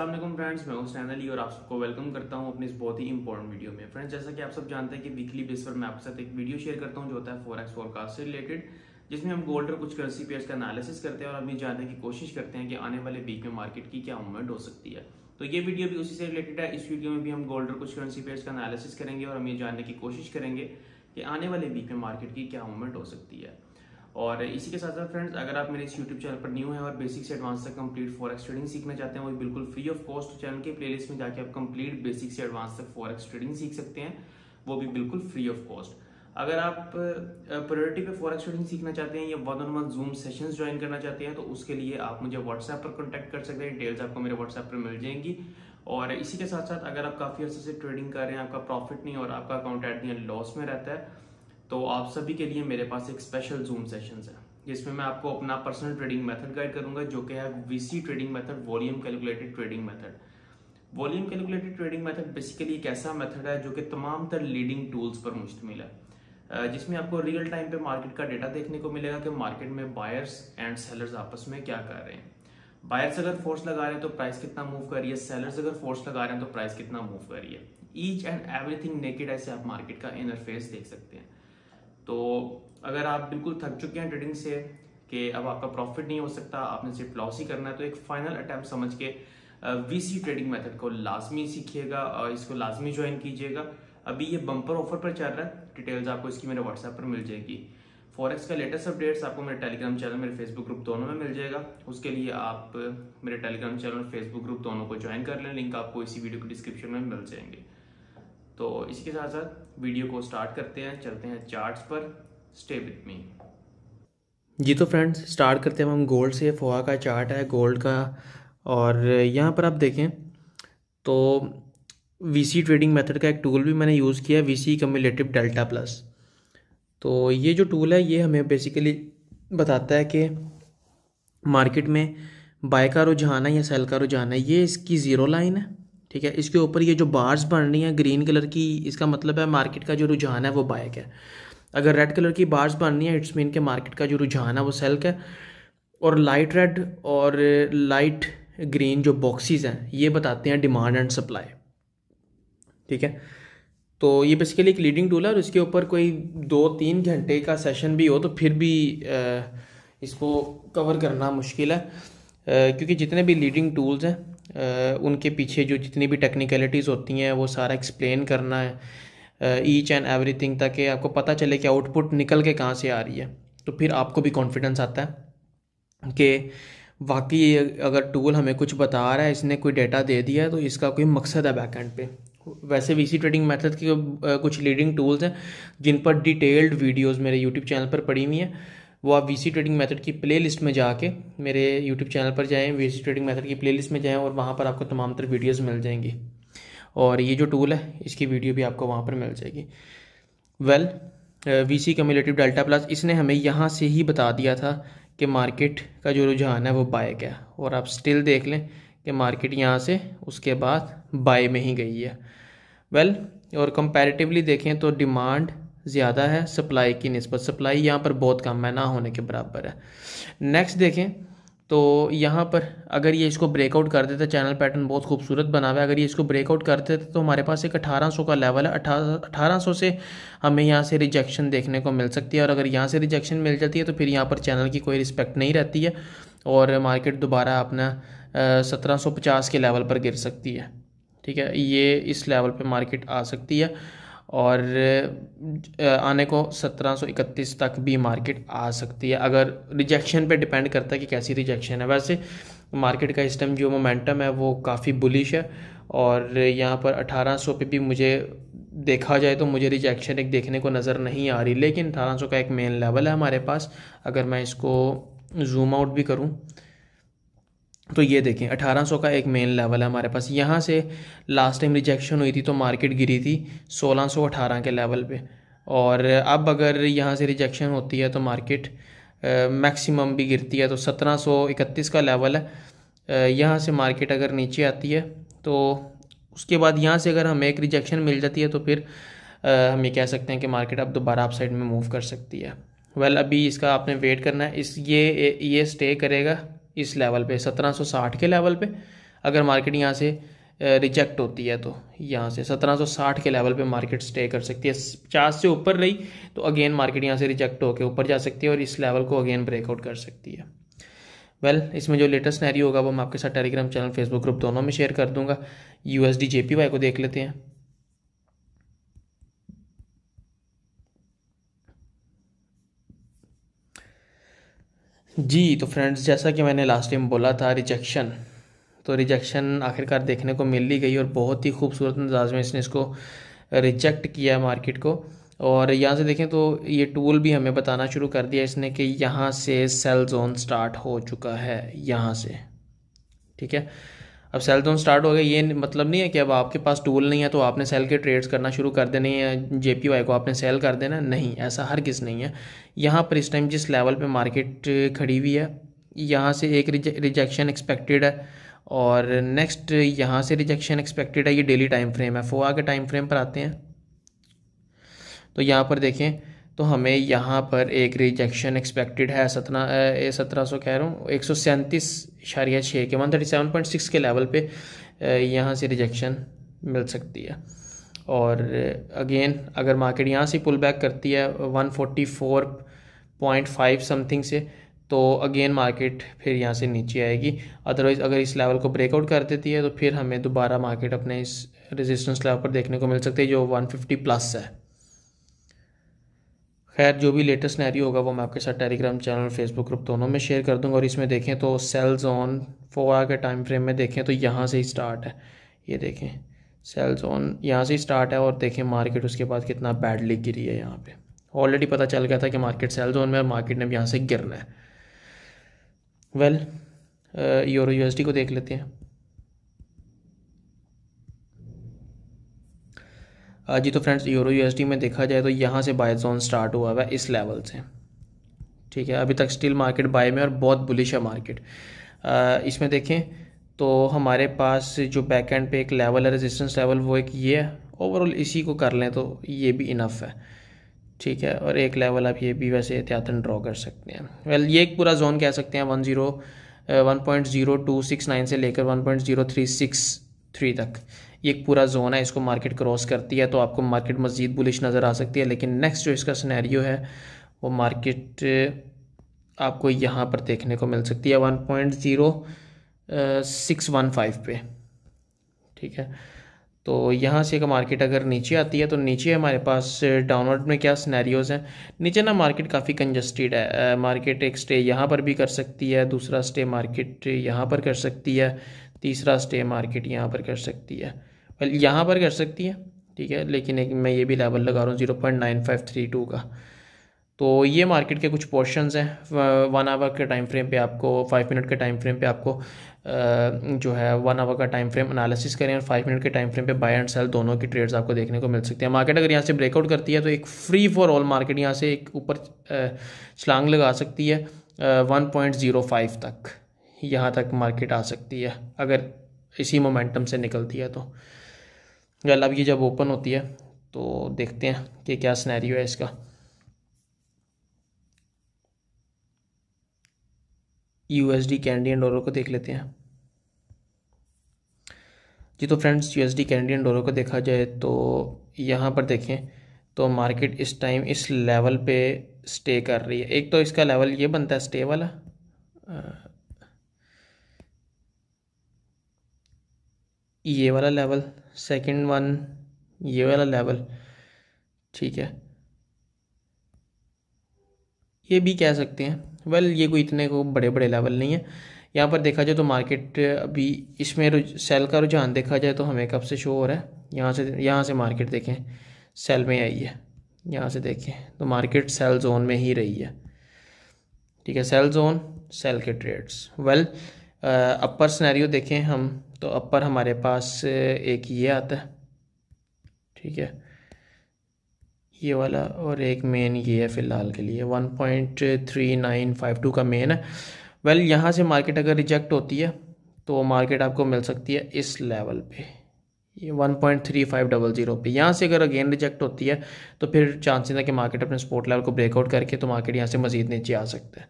Aslam friends मैं हूँ सैनली और आप सबको वेलकम करता हूँ अपने इस बहुत ही इंपॉर्टेंट वीडियो में फ्रेंड्स जैसा कि आप सब जानते हैं कि वीकली बेस पर मैं आपके साथ एक वीडियो शेयर करता हूँ जो होता है फॉरेक्स फॉरकास्ट से रिलेटेड जिसमें हम गोल्ड और कुछ करेंसी पेयर्स का एनालिसिस करते हैं और अभी जानने की कोशिश करते हैं कि आने वाले वीक में मार्केट की क्या मूवमेंट हो सकती है तो ये वीडियो भी उसी से रिलेटेड है इस वीडियो में भी हम गोल्ड और कुछ करेंसी पेयर्स का एनालिसिस करेंगे और हम ये जानने की कोशिश करेंगे कि आने वाले वीक में मार्केट की क्या मूवमेंट हो सकती है और इसी के साथ साथ फ्रेंड्स अगर आप मेरे इस यूट्यूब चैनल पर न्यू हैं और बेसिक से एडवांस तक कंप्लीट फॉरेक्स ट्रेडिंग सीखना चाहते हैं वो बिल्कुल फ्री ऑफ कॉस्ट चैनल के प्लेलिस्ट में जाके आप कंप्लीट बेसिक से एडवांस तक फॉरेक्स ट्रेडिंग सीख सकते हैं वो भी बिल्कुल फ्री ऑफ कॉस्ट अगर आप प्रायोरिटी पे फॉरेक्स ट्रेडिंग सीखना चाहते हैं या one on one zoom session join करना चाहते हैं तो उसके लिए आप मुझे व्हाट्सएप पर कॉन्टैक्ट कर सकते हैं डिटेल्स आपको मेरे व्हाट्सएप पर मिल जाएंगी और इसी के साथ साथ अगर आप काफ़ी अर्से से ट्रेडिंग कर रहे हैं आपका प्रॉफिट नहीं और आपका अकाउंट एट दिन लॉस में रहता है तो आप सभी के लिए मेरे पास एक स्पेशल जूम सेशन है जिसमें मैं आपको अपना पर्सनल ट्रेडिंग मेथड गाइड करूंगा जो कि है VC trading method volume calculated trading method volume calculated trading method basically एक ऐसा मेथड है जो कि तमाम तर लीडिंग टूल्स पर मुश्तमिल है जिसमें आपको रियल टाइम पे मार्केट का डेटा देखने को मिलेगा कि मार्केट में बायर्स एंड सेलर्स आपस में क्या कर रहे हैं बायर्स अगर फोर्स लगा रहे हैं तो प्राइस कितना मूव कर रही है सेलर्स अगर फोर्स लगा रहे हैं तो प्राइस कितना मूव कर रही है ईच एंड एवरीथिंग नेकेड ऐसे आप मार्केट का इनरफेस देख सकते हैं तो अगर आप बिल्कुल थक चुके हैं ट्रेडिंग से कि अब आपका प्रॉफिट नहीं हो सकता आपने सिर्फ लॉस ही करना है तो एक फाइनल अटैम्प्ट समझ के वीसी ट्रेडिंग मेथड को लाजमी सीखिएगा और इसको लाजमी ज्वाइन कीजिएगा अभी ये बम्पर ऑफर पर चल रहा है डिटेल्स आपको इसकी मेरे व्हाट्सएप पर मिल जाएगी फॉरेक्स का लेटेस्ट अपडेट्स आपको मेरे टेलीग्राम चैनल मेरे फेसबुक ग्रुप दोनों में मिल जाएगा उसके लिए आप मेरे टेलीग्राम चैनल और फेसबुक ग्रुप दोनों को ज्वाइन कर लें लिंक आपको इसी वीडियो के डिस्क्रिप्शन में मिल जाएंगे तो इसी के साथ साथ वीडियो को स्टार्ट करते हैं चलते हैं चार्ट्स पर स्टे विथ मी जी तो फ्रेंड्स स्टार्ट करते हैं हम गोल्ड से फोआ का चार्ट है गोल्ड का और यहाँ पर आप देखें तो वीसी ट्रेडिंग मेथड का एक टूल भी मैंने यूज़ किया है वीसी कम्युलेटिव डेल्टा प्लस तो ये जो टूल है ये हमें बेसिकली बताता है कि मार्केट में बाय का रुझान है या सेल का रुझान है ये इसकी ज़ीरो लाइन है ठीक है इसके ऊपर ये जो बार्स बन रही हैं ग्रीन कलर की इसका मतलब है मार्केट का जो रुझान है वो बाइक है अगर रेड कलर की बार्स बन रही हैं इट्स मीन के मार्केट का जो रुझान है वो सेल्क है और लाइट रेड और लाइट ग्रीन जो बॉक्सेस हैं ये बताते हैं डिमांड एंड सप्लाई ठीक है तो ये बेसिकली एक लीडिंग टूल है और इसके ऊपर कोई दो तीन घंटे का सेशन भी हो तो फिर भी इसको कवर करना मुश्किल है क्योंकि जितने भी लीडिंग टूल्स हैं उनके पीछे जो जितनी भी टेक्निकलिटीज़ होती हैं वो सारा एक्सप्लेन करना है ईच एंड एवरीथिंग ताकि आपको पता चले कि आउटपुट निकल के कहाँ से आ रही है तो फिर आपको भी कॉन्फिडेंस आता है कि वाकई अगर टूल हमें कुछ बता रहा है इसने कोई डेटा दे दिया है तो इसका कोई मकसद है बैकएंड पे वैसे वी सी ट्रेडिंग मेथड के कुछ लीडिंग टूल्स हैं जिन पर डिटेल्ड वीडियोस मेरे यूट्यूब चैनल पर पड़ी हुई हैं वो आप वी ट्रेडिंग मेथड की प्लेलिस्ट में जाके मेरे यूट्यूब चैनल पर जाएँ वी ट्रेडिंग मेथड की प्लेलिस्ट में जाएँ और वहाँ पर आपको तमाम तरह वीडियोस मिल जाएंगी और ये जो टूल है इसकी वीडियो भी आपको वहाँ पर मिल जाएगी well V C cumulative delta plus इसने हमें यहाँ से ही बता दिया था कि मार्केट का जो रुझान है वो बाय गया और आप स्टिल देख लें कि मार्केट यहाँ से उसके बाद बाय में ही गई है वेल well, और कंपैरेटिवली देखें तो डिमांड ज़्यादा है सप्लाई की नस्बत सप्लाई यहाँ पर बहुत कम है ना होने के बराबर है नेक्स्ट देखें तो यहाँ पर अगर ये इसको ब्रेकआउट कर देता चैनल पैटर्न बहुत खूबसूरत बना हुआ है अगर ये इसको ब्रेकआउट करते तो हमारे पास एक अठारह सौ का लेवल है अठारह सौ से हमें यहाँ से रिजेक्शन देखने को मिल सकती है और अगर यहाँ से रिजेक्शन मिल जाती है तो फिर यहाँ पर चैनल की कोई रिस्पेक्ट नहीं रहती है और मार्केट दोबारा अपना सत्रह सौ पचास के लेवल पर गिर सकती है ठीक है ये इस लेवल पर मार्केट आ सकती है और आने को 1731 तक भी मार्केट आ सकती है अगर रिजेक्शन पे डिपेंड करता है कि कैसी रिजेक्शन है वैसे मार्केट का इस टाइम जो मोमेंटम है वो काफ़ी बुलिश है और यहाँ पर 1800 पे भी मुझे देखा जाए तो मुझे रिजेक्शन एक देखने को नज़र नहीं आ रही लेकिन 1800 का एक मेन लेवल है हमारे पास अगर मैं इसको जूम आउट भी करूँ तो ये देखें 1800 का एक मेन लेवल है हमारे पास यहाँ से लास्ट टाइम रिजेक्शन हुई थी तो मार्केट गिरी थी 1618 के लेवल पे और अब अगर यहाँ से रिजेक्शन होती है तो मार्केट मैक्सिमम भी गिरती है तो 1731 का लेवल है यहाँ से मार्केट अगर नीचे आती है तो उसके बाद यहाँ से अगर हमें एक रिजेक्शन मिल जाती है तो फिर आ, हम ये कह सकते हैं कि मार्केट अब दोबारा आप साइड में मूव कर सकती है वेल well, अभी इसका आपने वेट करना है इस ये ये स्टे करेगा इस लेवल पे 1760 के लेवल पे अगर मार्केट यहाँ से रिजेक्ट होती है तो यहाँ से 1760 के लेवल पे मार्केट स्टे कर सकती है पचास से ऊपर रही तो अगेन मार्केट यहाँ से रिजेक्ट होकर ऊपर जा सकती है और इस लेवल को अगेन ब्रेकआउट कर सकती है वेल well, इसमें जो लेटेस्ट स्नैरियो होगा वो मैं आपके साथ टेलीग्राम चैनल फेसबुक ग्रुप दोनों में शेयर कर दूंगा U S D J P Y को देख लेते हैं जी तो फ्रेंड्स जैसा कि मैंने लास्ट टाइम बोला था रिजेक्शन तो रिजेक्शन आखिरकार देखने को मिल ही गई और बहुत ही खूबसूरत अंदाज में इसने इसको रिजेक्ट किया है मार्केट को और यहाँ से देखें तो ये टूल भी हमें बताना शुरू कर दिया इसने कि यहाँ से सेल जोन स्टार्ट हो चुका है यहाँ से ठीक है अब सेल जोन स्टार्ट हो गया ये मतलब नहीं है कि अब आपके पास टूल नहीं है तो आपने सेल के ट्रेड्स करना शुरू कर देने या जे को आपने सेल कर देना नहीं ऐसा हर किस नहीं है यहाँ पर इस टाइम जिस लेवल पर मार्केट खड़ी हुई है यहाँ से एक रिजेक्शन एक्सपेक्टेड है और नेक्स्ट यहाँ से रिजेक्शन एक्सपेक्टेड है ये डेली टाइम फ्रेम है फोआ के टाइम फ्रेम पर आते हैं तो यहाँ पर देखें तो हमें यहाँ पर एक रिजेक्शन एक्सपेक्टेड है सतना सत्रह सौ कह रहा हूँ एक सौ सैंतीस इशारिया छः के one thirty seven point six के लेवल पे यहाँ से रिजेक्शन मिल सकती है और अगेन अगर मार्केट यहाँ से पुल बैक करती है one forty four point five something से तो अगेन मार्केट फिर यहाँ से नीचे आएगी अदरवाइज़ अगर इस लेवल को ब्रेकआउट कर देती है तो फिर हमें दोबारा मार्केट अपने इस रेजिस्टेंस लेवल पर देखने को मिल सकती है जो 150 प्लस है खैर जो भी लेटेस्ट नैरी होगा वो मैं आपके साथ टेलीग्राम चैनल फेसबुक ग्रुप दोनों में शेयर कर दूंगा और इसमें देखें तो सेल्स ऑन फोर आर के टाइम फ्रेम में देखें तो यहाँ से ही स्टार्ट है ये देखें सेल्स ऑन यहाँ से ही स्टार्ट है और देखें मार्केट उसके बाद कितना बैडली गिरी है यहाँ पे ऑलरेडी पता चल गया था कि मार्केट सेल जोन में और मार्केट ने भी यहाँ से गिरना है वेल यूरो यूएसडी को देख लेते हैं जी तो फ्रेंड्स यूरो यूएसडी में देखा जाए तो यहाँ से बाय जोन स्टार्ट हुआ हुआ है इस लेवल से ठीक है अभी तक स्टील मार्केट बाय में और बहुत बुलिश है मार्केट इसमें देखें तो हमारे पास जो बैक एंड पे एक लेवल है रेजिस्टेंस लेवल वो एक ये है ओवरऑल इसी को कर लें तो ये भी इनफ है ठीक है और एक लेवल आप ये भी वैसे एहतियातन ड्रॉ कर सकते हैं वेल well, ये एक पूरा जोन कह सकते हैं one zero one point zero two six nine से लेकर one point zero three six three तक ये एक पूरा जोन है इसको मार्केट क्रॉस करती है तो आपको मार्केट मज़ीद बुलिश नज़र आ सकती है लेकिन नेक्स्ट जो इसका सिनेरियो है वो मार्केट आपको यहाँ पर देखने को मिल सकती है one point zero six one five पे ठीक है तो यहाँ से एक मार्केट अगर नीचे आती है तो नीचे हमारे पास डाउनवर्ड में क्या सिनेरियोज हैं नीचे ना मार्केट काफ़ी कंजस्टेड है मार्केट एक स्टे यहाँ पर भी कर सकती है दूसरा स्टे मार्केट यहाँ पर कर सकती है तीसरा स्टे मार्केट यहाँ पर कर सकती है यहाँ पर कर सकती है ठीक है लेकिन एक मैं ये भी लेवल लगा रहा हूँ zero point nine five three two का तो ये मार्केट के कुछ पोर्शंस हैं वन आवर के टाइम फ्रेम पे आपको फाइव मिनट के टाइम फ्रेम पे आपको जो है वन आवर का टाइम फ्रेम एनालिसिस करें और फाइव मिनट के टाइम फ्रेम पे बाय एंड सेल दोनों की ट्रेड्स आपको देखने को मिल सकते हैं मार्केट अगर यहाँ से ब्रेकआउट करती है तो एक फ्री फॉर ऑल मार्केट यहाँ से एक ऊपर छलांग लगा सकती है वन पॉइंट ज़ीरो फाइव तक यहाँ तक मार्केट आ सकती है अगर इसी मोमेंटम से निकलती है तो गल अब ये जब ओपन होती है तो देखते हैं कि क्या स्नैरियो है इसका यूएसडी कैंडियन डॉलर को देख लेते हैं जी तो फ्रेंड्स यूएसडी कैनेडियन डॉलर को देखा जाए तो यहाँ पर देखें तो मार्केट इस टाइम इस लेवल पे स्टे कर रही है एक तो इसका लेवल ये बनता है स्टे वाला ये वाला लेवल सेकंड वन ये वाला लेवल ठीक है ये भी कह सकते हैं वेल well, ये कोई इतने को बड़े बड़े लेवल नहीं है यहाँ पर देखा जाए तो मार्केट अभी इसमें सेल का रुझान देखा जाए तो हमें कब से शो हो रहा है यहाँ से यहाँ से मार्केट देखें सेल में आई है यहाँ से देखें तो मार्केट सेल जोन में ही रही है ठीक है सेल जोन सेल के ट्रेड्स वेल अपर स्नैरियो देखें हम तो अपर हमारे पास एक ये आता है ठीक है ये वाला और एक मेन ये है फ़िलहाल के लिए 1.3952 का मेन है वेल well, यहाँ से मार्केट अगर रिजेक्ट होती है तो मार्केट आपको मिल सकती है इस लेवल पे ये one point three five double zero पे यहाँ से अगर अगेन रिजेक्ट होती है तो फिर चांसेस है कि मार्केट अपने स्पोर्ट लेवल को ब्रेकआउट करके तो मार्केट यहाँ से मजीद नीचे आ सकता है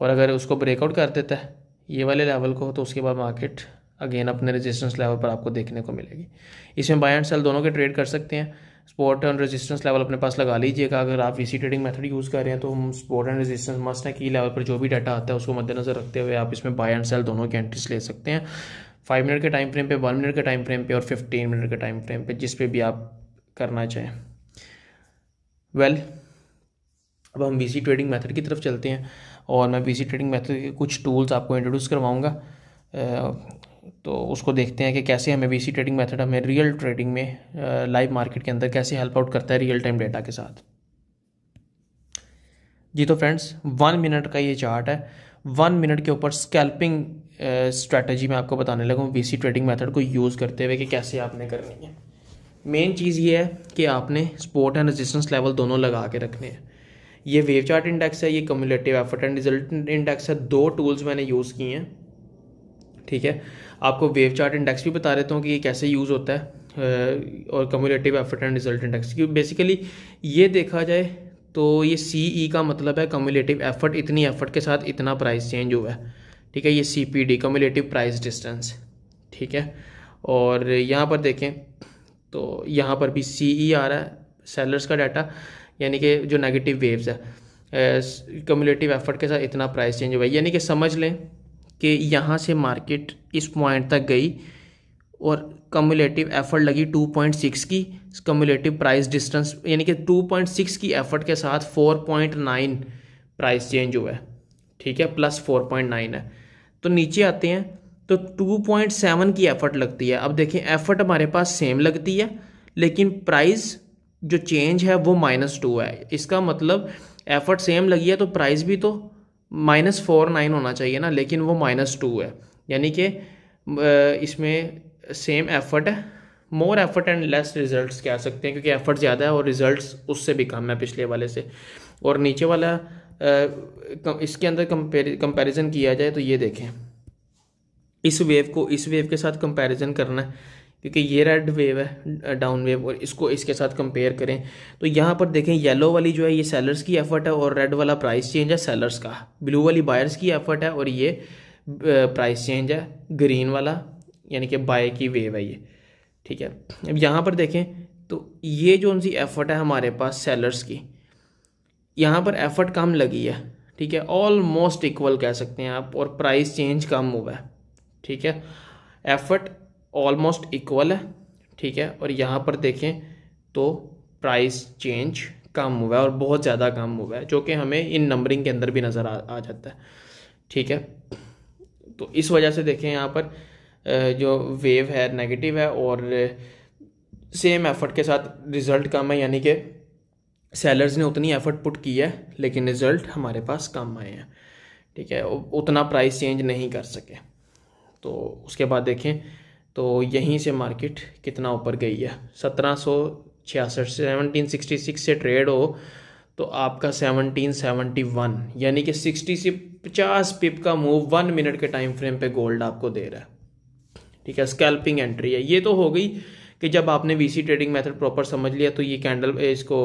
और अगर उसको ब्रेकआउट कर देता है ये वाले लेवल को तो उसके बाद मार्केट अगेन अपने रेजिस्टेंस लेवल पर आपको देखने को मिलेगी इसमें बाय एंड सेल दोनों के ट्रेड कर सकते हैं स्पोर्ट एंड रेजिस्टेंस लेवल अपने पास लगा लीजिएगा अगर आप इसी ट्रेडिंग मेथड यूज़ कर रहे हैं तो हम स्पोर्ट एंड रेजिस्टेंस मस्ट है की लेवल पर जो भी डाटा आता है उसको मद्देनजर रखते हुए आप इसमें बाय एंड सेल दोनों की एंट्रीज ले सकते हैं फाइव मिनट के टाइम फ्रेम पे वन मिनट के टाइम फ्रेम पे और फिफ्टीन मिनट के टाइम फ्रेम पे जिस पे भी आप करना चाहें वेल well, अब हम वीसी ट्रेडिंग मेथड की तरफ चलते हैं और मैं वीसी ट्रेडिंग मेथड के कुछ टूल्स आपको इंट्रोड्यूस करवाऊँगा तो उसको देखते हैं कि कैसे हमें बी ट्रेडिंग मेथड हमें रियल ट्रेडिंग में लाइव मार्केट के अंदर कैसे हेल्प आउट करता है रियल टाइम डेटा के साथ जी तो फ्रेंड्स वन मिनट का ये चार्ट है वन मिनट के ऊपर स्कैल्पिंग स्ट्रैटेजी मैं आपको बताने लगा हूँ सी ट्रेडिंग मेथड को यूज़ करते हुए कि कैसे आपने करनी है मेन चीज़ ये है कि आपने स्पोर्ट एंड रेजिस्टेंस लेवल दोनों लगा के रखने हैं ये वेव चार्ट इंडेक्स है ये cumulative effort and result index है दो टूल्स मैंने यूज़ किए हैं ठीक है आपको वेव चार्ट इंडेक्स भी बता देता हूँ कि ये कैसे यूज़ होता है और cumulative effort and result index क्योंकि बेसिकली ये देखा जाए तो ये सी ई e का मतलब है कम्युलेटिव एफर्ट इतनी एफर्ट के साथ इतना प्राइस चेंज हुआ है ठीक है ये C P D cumulative price distance ठीक है और यहाँ पर देखें तो यहाँ पर भी सी ई e आ रहा है सेलर्स का डाटा यानी कि जो नेगेटिव वेव्स है कम्युलेटिव एफर्ट के साथ इतना प्राइस चेंज हुआ है यानी कि समझ लें कि यहाँ से मार्केट इस पॉइंट तक गई और कम्युलेटिव एफर्ट लगी 2.6 की कम्युलेटिव प्राइस डिस्टेंस यानी कि 2.6 की एफर्ट के साथ 4.9 प्राइस चेंज हुआ है ठीक है प्लस 4.9 है तो नीचे आते हैं तो 2.7 की एफर्ट लगती है अब देखें एफर्ट हमारे पास सेम लगती है लेकिन प्राइस जो चेंज है वो माइनस टू है इसका मतलब एफर्ट सेम लगी है तो प्राइस भी तो माइनस फोर नाइन होना चाहिए ना लेकिन वो माइनस टू है यानी कि इसमें सेम एफर्ट है more effort and less results कह सकते हैं क्योंकि एफर्ट ज़्यादा है और रिजल्ट्स उससे भी कम है पिछले वाले से और नीचे वाला इसके अंदर कंपैरिजन किया जाए तो ये देखें इस वेव को इस वेव के साथ कंपैरिजन करना है क्योंकि ये रेड वेव है डाउन वेव और इसको इसके साथ कंपेयर करें तो यहाँ पर देखें येलो वाली जो है ये सेलर्स की एफर्ट है और रेड वाला प्राइस चेंज है सेलर्स का ब्लू वाली बायर्स की एफर्ट है और ये प्राइस चेंज है ग्रीन वाला यानी कि बाय की वेव है ये ठीक है अब यहाँ पर देखें तो ये जो उनकी एफर्ट है हमारे पास सेलर्स की यहाँ पर एफर्ट कम लगी है ठीक है ऑलमोस्ट इक्वल कह सकते हैं आप और प्राइस चेंज कम हुआ है ठीक है एफर्ट ऑलमोस्ट इक्वल है ठीक है और यहाँ पर देखें तो प्राइस चेंज कम हुआ है और बहुत ज़्यादा कम हुआ है जो कि हमें इन नंबरिंग के अंदर भी नज़र आ, आ जाता है ठीक है तो इस वजह से देखें यहाँ पर जो वेव है नेगेटिव है और सेम एफर्ट के साथ रिज़ल्ट कम है यानी कि सेलर्स ने उतनी एफर्ट पुट की है लेकिन रिज़ल्ट हमारे पास कम आए हैं ठीक है उतना प्राइस चेंज नहीं कर सके तो उसके बाद देखें तो यहीं से मार्केट कितना ऊपर गई है सत्रह सौ छियासठ सेवनटीन सिक्सटी सिक्स से ट्रेड हो तो आपका सेवनटीन सेवनटी वन यानी कि सिक्सटी से पचास पिप का मूव वन मिनट के टाइम फ्रेम पे गोल्ड आपको दे रहा है ठीक है स्कैल्पिंग एंट्री है ये तो हो गई कि जब आपने वीसी ट्रेडिंग मेथड प्रॉपर समझ लिया तो ये कैंडल इसको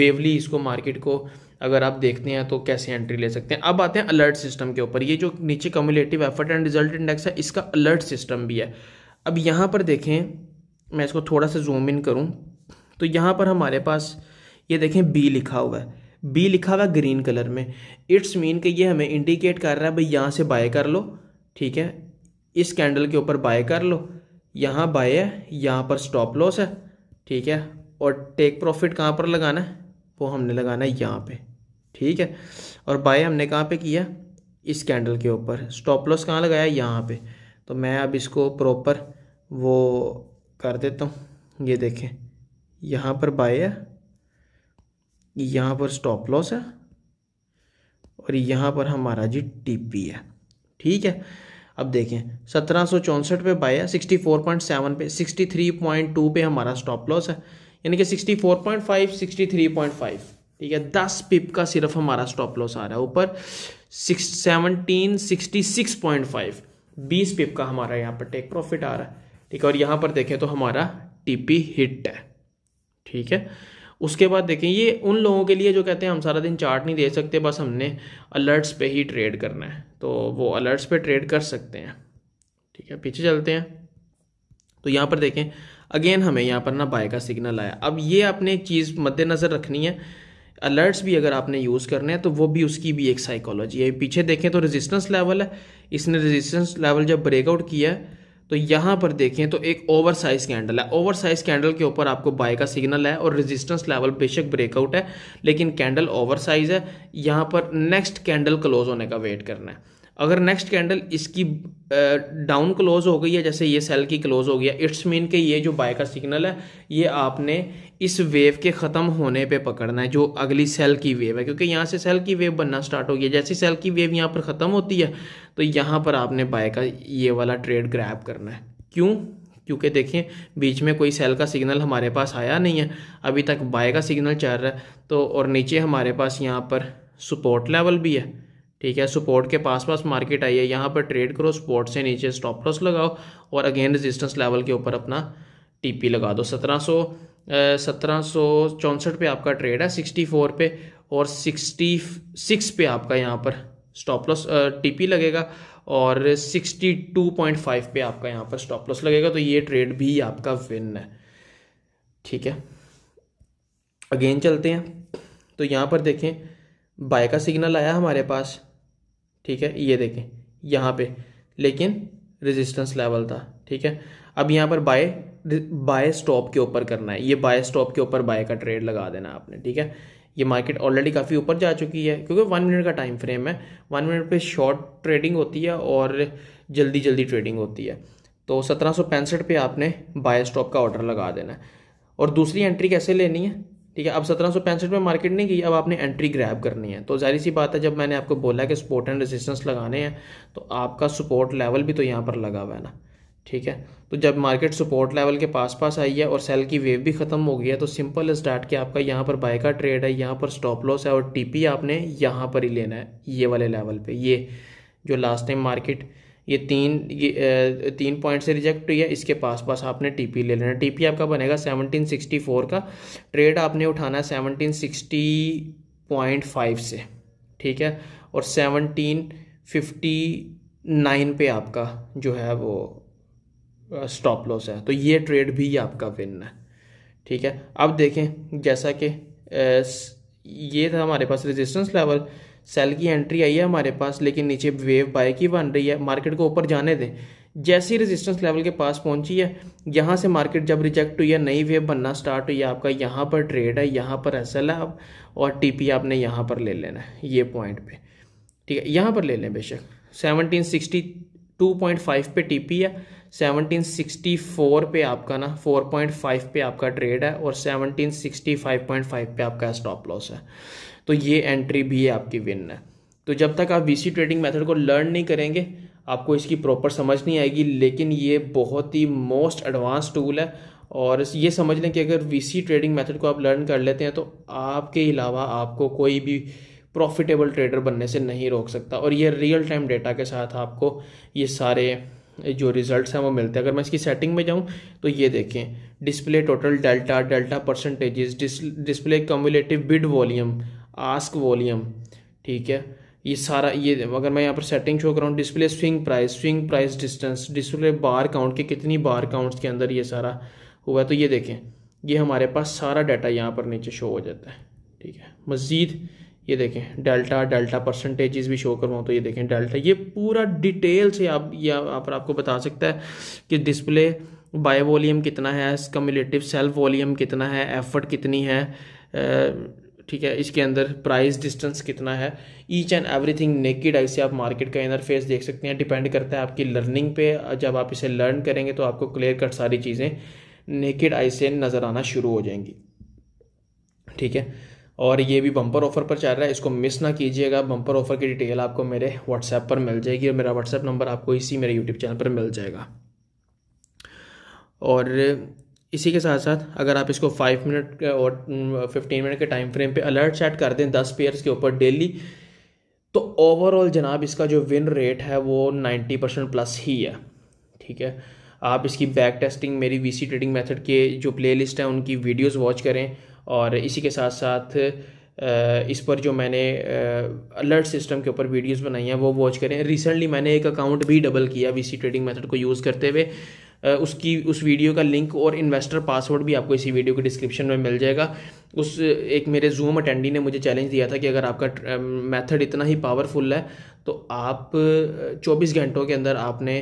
वेवली इसको मार्केट को अगर आप देखते हैं तो कैसे एंट्री ले सकते हैं अब आते हैं अलर्ट सिस्टम के ऊपर ये जो नीचे cumulative effort and result index है इसका अलर्ट सिस्टम भी है अब यहाँ पर देखें मैं इसको थोड़ा सा जूम इन करूँ तो यहाँ पर हमारे पास ये देखें बी लिखा हुआ है बी लिखा हुआ ग्रीन कलर में इट्स मीन कि ये हमें इंडिकेट कर रहा है भाई यहाँ से बाय कर लो ठीक है इस कैंडल के ऊपर बाय कर लो यहाँ बाय है यहाँ पर स्टॉप लॉस है ठीक है और टेक प्रॉफिट कहाँ पर लगाना है वो हमने लगाना है यहाँ पे ठीक है और बाय हमने कहाँ पे किया इस कैंडल के ऊपर स्टॉप लॉस कहाँ लगाया यहाँ पे तो मैं अब इसको प्रॉपर वो कर देता हूँ ये देखें यहाँ पर बाय है यहाँ पर स्टॉप लॉस है और यहाँ पर हमारा जी टीपी है ठीक है अब देखें सत्रह सौ चौंसठ पे बाय है सिक्सटी फोर पॉइंट सेवन पे सिक्सटी थ्री पॉइंट टू पे हमारा स्टॉप लॉस है यानी कि sixty four point five sixty three point five ठीक है दस पिप का सिर्फ हमारा स्टॉप लॉस आ रहा है ऊपर six seventeen sixty six point five बीस पिप का हमारा यहाँ पर टेक प्रॉफिट आ रहा है ठीक है और यहाँ पर देखें तो हमारा टीपी हिट है ठीक है उसके बाद देखें ये उन लोगों के लिए जो कहते हैं हम सारा दिन चार्ट नहीं दे सकते बस हमने अलर्ट्स पे ही ट्रेड करना है तो वो अलर्ट्स पे ट्रेड कर सकते हैं ठीक है पीछे चलते हैं तो यहाँ पर देखें अगेन हमें यहाँ पर ना बाय का सिग्नल आया अब ये अपने चीज़ मद्देनज़र रखनी है अलर्ट्स भी अगर आपने यूज़ करने हैं तो वो भी उसकी भी एक साइकोलॉजी है पीछे देखें तो रेजिस्टेंस लेवल है इसने रेजिस्टेंस लेवल जब ब्रेकआउट किया है तो यहाँ पर देखें तो एक ओवर साइज कैंडल है ओवर साइज कैंडल के ऊपर आपको बाय का सिग्नल है और रेजिस्टेंस लेवल बेशक ब्रेकआउट है लेकिन कैंडल ओवर साइज है यहाँ पर नेक्स्ट कैंडल क्लोज होने का वेट करना है अगर नेक्स्ट कैंडल इसकी डाउन क्लोज हो गई है जैसे ये सेल की क्लोज हो गया इट्स मीन के ये जो बाय का सिग्नल है ये आपने इस वेव के ख़त्म होने पे पकड़ना है जो अगली सेल की वेव है क्योंकि यहाँ से सेल की वेव बनना स्टार्ट हो गया जैसी सेल की वेव यहाँ पर ख़त्म होती है तो यहाँ पर आपने बाय का ये वाला ट्रेड ग्रैप करना है क्यों क्योंकि देखिए बीच में कोई सेल का सिग्नल हमारे पास आया नहीं है अभी तक बाय का सिग्नल चल रहा है तो और नीचे हमारे पास यहाँ पर सपोर्ट लेवल भी है ठीक है सपोर्ट के पास पास मार्केट आई है यहाँ पर ट्रेड करो सपोर्ट से नीचे स्टॉप लॉस लगाओ और अगेन रेजिस्टेंस लेवल के ऊपर अपना टीपी लगा दो सत्रह सौ सत्रह सौ चौंसठ पे आपका ट्रेड है सिक्सटी फोर पे और सिक्सटी सिक्स पे आपका यहाँ पर स्टॉप लॉस टीपी लगेगा और सिक्सटी टू पॉइंट फाइव पे आपका यहाँ पर स्टॉप लॉस लगेगा तो ये ट्रेड भी आपका विन है ठीक है अगेन चलते हैं तो यहाँ पर देखें बाय का सिग्नल आया हमारे पास ठीक है ये देखें यहाँ पे लेकिन रेजिस्टेंस लेवल था ठीक है अब यहाँ पर बाय बाय स्टॉप के ऊपर करना है ये बाय स्टॉप के ऊपर बाय का ट्रेड लगा देना आपने ठीक है ये मार्केट ऑलरेडी काफ़ी ऊपर जा चुकी है क्योंकि वन मिनट का टाइम फ्रेम है वन मिनट पे शॉर्ट ट्रेडिंग होती है और जल्दी जल्दी ट्रेडिंग होती है तो सत्रह सौ पैंसठ पे आपने बाय स्टॉप का ऑर्डर लगा देना है और दूसरी एंट्री कैसे लेनी है ठीक है अब सत्रह में मार्केट नहीं गई अब आपने एंट्री ग्रैब करनी है तो जाहिर सी बात है जब मैंने आपको बोला कि सपोर्ट एंड रेजिस्टेंस लगाने हैं तो आपका सपोर्ट लेवल भी तो यहाँ पर लगा हुआ है ना ठीक है तो जब मार्केट सपोर्ट लेवल के पास पास आई है और सेल की वेव भी ख़त्म हो गई है तो सिंपल स्टार्ट कि आपका यहाँ पर बाय का ट्रेड है यहाँ पर स्टॉप लॉस है और टीपी आपने यहाँ पर ही लेना है ये वाले लेवल पे ये जो लास्ट टाइम मार्केट ये तीन ये तीन पॉइंट से रिजेक्ट हुई है इसके पास पास आपने टीपी ले लेना टीपी आपका बनेगा 1764 का ट्रेड आपने उठाना है फाइव से ठीक है और 1759 पे आपका जो है वो स्टॉप लॉस है तो ये ट्रेड भी आपका विन है ठीक है अब देखें जैसा कि ये था हमारे पास रेजिस्टेंस लेवल सेल की एंट्री आई है हमारे पास लेकिन नीचे वेव बाय की बन रही है मार्केट को ऊपर जाने दें जैसे ही रेजिस्टेंस लेवल के पास पहुंची है यहाँ से मार्केट जब रिजेक्ट हुई है नई वेव बनना स्टार्ट हुई है आपका यहाँ पर ट्रेड है यहाँ पर एस है आप और टीपी आपने यहाँ पर ले लेना है ये पॉइंट पे ठीक है यहाँ पर ले लें बेशक seventeen sixty two point five पे टीपी है सेवनटीन सिक्सटी फोर पे आपका ना फोर पॉइंट फाइव पे आपका ट्रेड है और seventeen sixty five point five पे आपका स्टॉप लॉस है तो ये एंट्री भी आपकी विन है तो जब तक आप वीसी ट्रेडिंग मेथड को लर्न नहीं करेंगे आपको इसकी प्रॉपर समझ नहीं आएगी लेकिन ये बहुत ही मोस्ट एडवांस टूल है और ये समझ लें कि अगर वीसी ट्रेडिंग मेथड को आप लर्न कर लेते हैं तो आपके अलावा आपको कोई भी प्रॉफिटेबल ट्रेडर बनने से नहीं रोक सकता और ये रियल टाइम डेटा के साथ आपको ये सारे जो रिजल्ट्स हैं वो मिलते हैं अगर मैं इसकी सेटिंग में जाऊँ तो ये देखें display total delta delta percentages display cumulative bid volume ask volume ठीक है ये सारा ये अगर मैं यहाँ पर सेटिंग शो कराऊँ display swing price swing price distance display bar count के कितनी बार काउंट्स के अंदर ये सारा हुआ है तो ये देखें ये हमारे पास सारा डाटा यहाँ पर नीचे शो हो जाता है ठीक है मज़ीद ये देखें डेल्टा डेल्टा परसेंटेजेस भी शो करवाऊँ तो ये देखें डेल्टा ये पूरा डिटेल से आप ये आप आपको बता सकता है कि डिस्प्ले बाय वॉल्यूम कितना है कम्युलेटिव सेल्फ वॉल्यूम कितना है एफर्ट कितनी है ठीक है इसके अंदर प्राइस डिस्टेंस कितना है ईच एंड एवरीथिंग नेकेड ऐसे आप मार्केट का इंटरफेस देख सकते हैं डिपेंड करता है आपकी लर्निंग पे जब आप इसे लर्न करेंगे तो आपको क्लियर कट सारी चीज़ें नेकेड आई से नज़र आना शुरू हो जाएंगी ठीक है और ये भी बम्पर ऑफर पर चल रहा है इसको मिस ना कीजिएगा बम्पर ऑफर की डिटेल आपको मेरे व्हाट्सएप पर मिल जाएगी और मेरा व्हाट्सएप नंबर आपको इसी मेरे यूट्यूब चैनल पर मिल जाएगा और इसी के साथ साथ अगर आप इसको फाइव मिनट और फिफ्टीन mm, मिनट के टाइम फ्रेम पे अलर्ट सेट कर दें दस पेयर्स के ऊपर डेली तो ओवरऑल जनाब इसका जो विन रेट है वो नाइन्टी परसेंट प्लस ही है ठीक है आप इसकी बैक टेस्टिंग मेरी वी सी ट्रेडिंग मेथड के जो प्ले लिस्ट है उनकी वीडियोज़ वॉच करें और इसी के साथ साथ इस पर जो मैंने अलर्ट सिस्टम के ऊपर वीडियोस बनाई हैं वो वॉच करें रिसेंटली मैंने एक अकाउंट भी डबल किया वीसी ट्रेडिंग मेथड को यूज़ करते हुए उसकी उस वीडियो का लिंक और इन्वेस्टर पासवर्ड भी आपको इसी वीडियो के डिस्क्रिप्शन में मिल जाएगा उस एक मेरे जूम अटेंडी ने मुझे चैलेंज दिया था कि अगर आपका मेथड इतना ही पावरफुल है तो आप 24 घंटों के अंदर आपने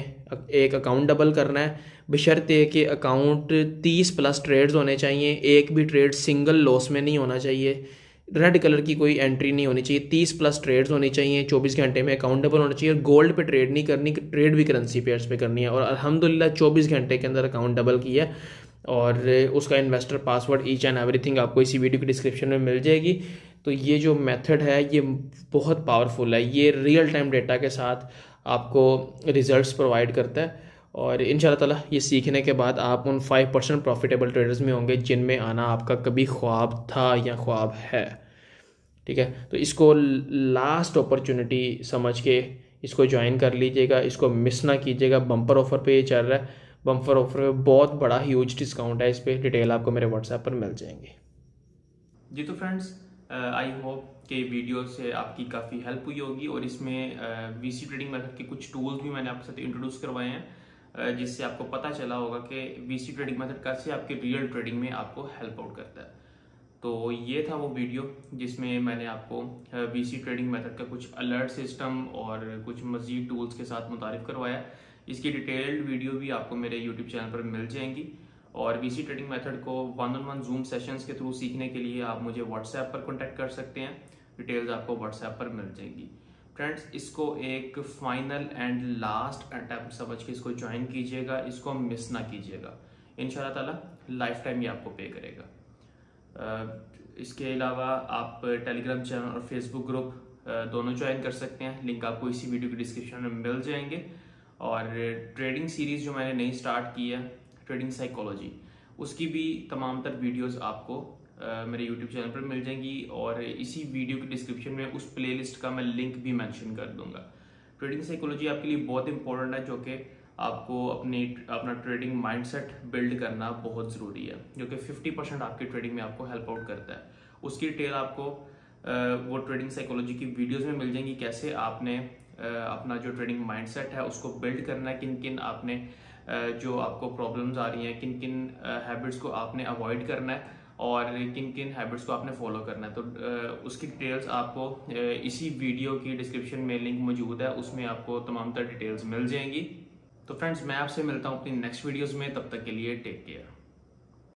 एक अकाउंट डबल करना है बशर्ते कि अकाउंट 30 प्लस ट्रेड्स होने चाहिए एक भी ट्रेड सिंगल लॉस में नहीं होना चाहिए रेड कलर की कोई एंट्री नहीं होनी चाहिए तीस प्लस ट्रेड्स होनी चाहिए चौबीस घंटे में अकाउंटेबल होना चाहिए और गोल्ड पे ट्रेड नहीं करनी ट्रेड भी करेंसी पेयर्स पे करनी है और अलहमदिल्ला चौबीस घंटे के अंदर अकाउंट डबल की है और उसका investor password each and everything आपको इसी वीडियो की डिस्क्रिप्शन में मिल जाएगी तो ये जो मेथड है ये बहुत पावरफुल है ये रियल टाइम डेटा के साथ आपको रिजल्ट प्रोवाइड करता है और इन ताला ये सीखने के बाद आप उन फाइव परसेंट प्रॉफिटेबल ट्रेडर्स में होंगे जिनमें आना आपका कभी ख्वाब था या ख्वाब है ठीक है तो इसको लास्ट अपॉर्चुनिटी समझ के इसको ज्वाइन कर लीजिएगा इसको मिस ना कीजिएगा बम्पर ऑफर पे ये चल रहा है बम्पर ऑफर पे बहुत बड़ा ह्यूज डिस्काउंट है इस पर डिटेल आपको मेरे व्हाट्सएप पर मिल जाएंगे जी तो फ्रेंड्स आई होप के वीडियो से आपकी काफ़ी हेल्प हुई होगी और इसमें वी सी ट्रेडिंग मेथड के कुछ टूल्स भी मैंने आपके साथ इंट्रोड्यूस करवाए हैं जिससे आपको पता चला होगा कि वी सी ट्रेडिंग मेथड कैसे आपके रियल ट्रेडिंग में आपको हेल्प आउट करता है तो ये था वो वीडियो जिसमें मैंने आपको बी सी ट्रेडिंग मेथड का कुछ अलर्ट सिस्टम और कुछ मज़ीद टूल्स के साथ मुतारफ़ करवाया इसकी डिटेल्ड वीडियो भी आपको मेरे यूट्यूब चैनल पर मिल जाएंगी और बी सी ट्रेडिंग मेथड को one on one zoom sessions के थ्रू सीखने के लिए आप मुझे व्हाट्सएप पर कॉन्टैक्ट कर सकते हैं डिटेल्स आपको व्हाट्सएप पर मिल जाएंगी फ्रेंड्स इसको एक फाइनल एंड लास्ट अटैम्प्ट समझ के इसको ज्वाइन कीजिएगा इसको मिस ना कीजिएगा इन ताला लाइफ टाइम ये आपको पे करेगा इसके अलावा आप टेलीग्राम चैनल और फेसबुक ग्रुप दोनों ज्वाइन कर सकते हैं लिंक आपको इसी वीडियो के डिस्क्रिप्शन में मिल जाएंगे और ट्रेडिंग सीरीज़ जो मैंने नई स्टार्ट की है ट्रेडिंग साइकोलॉजी उसकी भी तमाम तर वीडियोज़ आपको मेरे यूट्यूब चैनल पर मिल जाएंगी और इसी वीडियो के डिस्क्रिप्शन में उस प्लेलिस्ट का मैं लिंक भी मैंशन कर दूंगा ट्रेडिंग साइकोलॉजी आपके लिए बहुत इंपॉर्टेंट है जो कि आपको अपनी अपना ट्रेडिंग माइंडसेट बिल्ड करना बहुत ज़रूरी है जो कि 50 परसेंट आपकी ट्रेडिंग में आपको हेल्प आउट करता है उसकी डिटेल आपको वो ट्रेडिंग साइकोलॉजी की वीडियोस में मिल जाएंगी कैसे आपने अपना जो ट्रेडिंग माइंडसेट है उसको बिल्ड करना है किन किन आपने जो आपको प्रॉब्लम्स आ रही हैं किन किन हैबिट्स को आपने अवॉइड करना है और किन किन हैबिट्स को आपने फॉलो करना है तो उसकी डिटेल्स आपको इसी वीडियो की डिस्क्रिप्शन में लिंक मौजूद है उसमें आपको तमाम तरह डिटेल्स मिल जाएंगी तो फ्रेंड्स मैं आपसे मिलता हूँ अपनी नेक्स्ट वीडियोज़ में तब तक के लिए टेक केयर